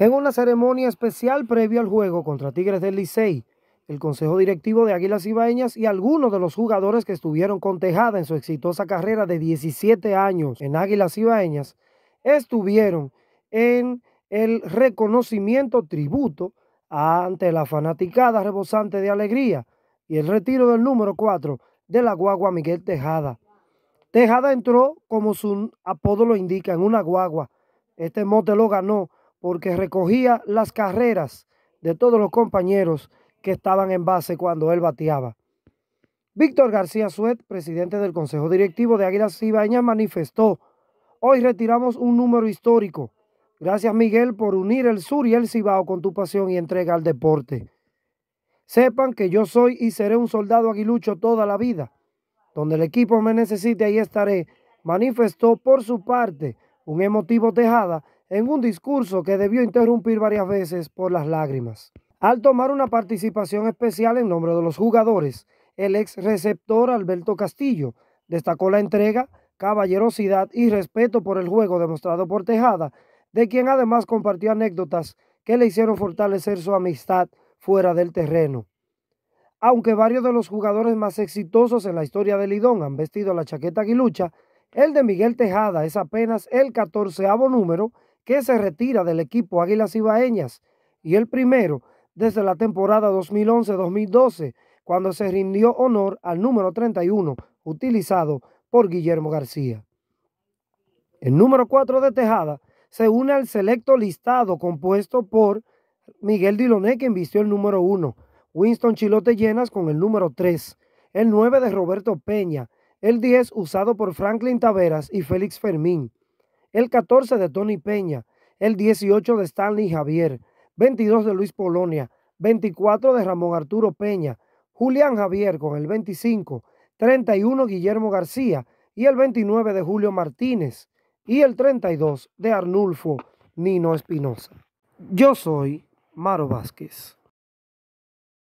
En una ceremonia especial previo al juego contra Tigres del Licey, el Consejo Directivo de Águilas Ibaeñas y algunos de los jugadores que estuvieron con Tejada en su exitosa carrera de 17 años en Águilas Ibaeñas estuvieron en el reconocimiento tributo ante la fanaticada rebosante de alegría y el retiro del número 4 de la guagua Miguel Tejada. Tejada entró, como su apodo lo indica, en una guagua. Este mote lo ganó porque recogía las carreras de todos los compañeros que estaban en base cuando él bateaba. Víctor García Suet, presidente del Consejo Directivo de Águilas Cibaña, manifestó, hoy retiramos un número histórico. Gracias Miguel por unir el sur y el Cibao con tu pasión y entrega al deporte. Sepan que yo soy y seré un soldado aguilucho toda la vida. Donde el equipo me necesite, ahí estaré. Manifestó por su parte un emotivo Tejada en un discurso que debió interrumpir varias veces por las lágrimas. Al tomar una participación especial en nombre de los jugadores, el ex receptor Alberto Castillo destacó la entrega, caballerosidad y respeto por el juego demostrado por Tejada, de quien además compartió anécdotas que le hicieron fortalecer su amistad fuera del terreno. Aunque varios de los jugadores más exitosos en la historia del Lidón han vestido la chaqueta aguilucha, el de Miguel Tejada es apenas el catorceavo número que se retira del equipo Águilas Ibaeñas y el primero desde la temporada 2011-2012, cuando se rindió honor al número 31 utilizado por Guillermo García. El número 4 de Tejada se une al selecto listado compuesto por Miguel Diloné, quien vistió el número 1, Winston Chilote Llenas con el número 3, el 9 de Roberto Peña, el 10 usado por Franklin Taveras y Félix Fermín, el 14 de Tony Peña, el 18 de Stanley Javier, 22 de Luis Polonia, 24 de Ramón Arturo Peña, Julián Javier con el 25, 31 Guillermo García y el 29 de Julio Martínez y el 32 de Arnulfo Nino Espinosa. Yo soy Maro Vázquez.